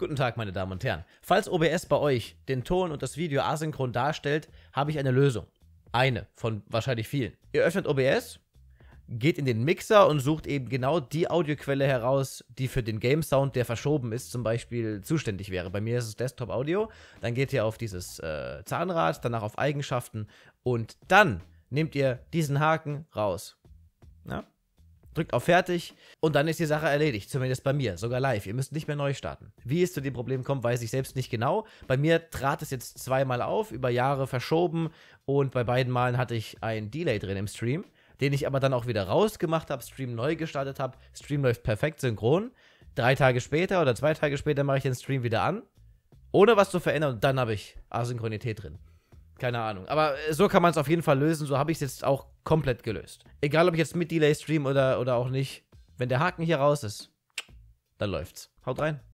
Guten Tag, meine Damen und Herren. Falls OBS bei euch den Ton und das Video asynchron darstellt, habe ich eine Lösung. Eine von wahrscheinlich vielen. Ihr öffnet OBS, geht in den Mixer und sucht eben genau die Audioquelle heraus, die für den Game Sound, der verschoben ist, zum Beispiel zuständig wäre. Bei mir ist es Desktop Audio. Dann geht ihr auf dieses äh, Zahnrad, danach auf Eigenschaften und dann nehmt ihr diesen Haken raus. Ja? Drückt auf Fertig und dann ist die Sache erledigt, zumindest bei mir, sogar live. Ihr müsst nicht mehr neu starten. Wie es zu dem Problem kommt, weiß ich selbst nicht genau. Bei mir trat es jetzt zweimal auf, über Jahre verschoben und bei beiden Malen hatte ich ein Delay drin im Stream, den ich aber dann auch wieder rausgemacht habe, Stream neu gestartet habe. Stream läuft perfekt synchron. Drei Tage später oder zwei Tage später mache ich den Stream wieder an, ohne was zu verändern und dann habe ich Asynchronität drin. Keine Ahnung. Aber äh, so kann man es auf jeden Fall lösen. So habe ich es jetzt auch komplett gelöst. Egal, ob ich jetzt mit Delay stream oder, oder auch nicht. Wenn der Haken hier raus ist, dann läuft's. Haut rein.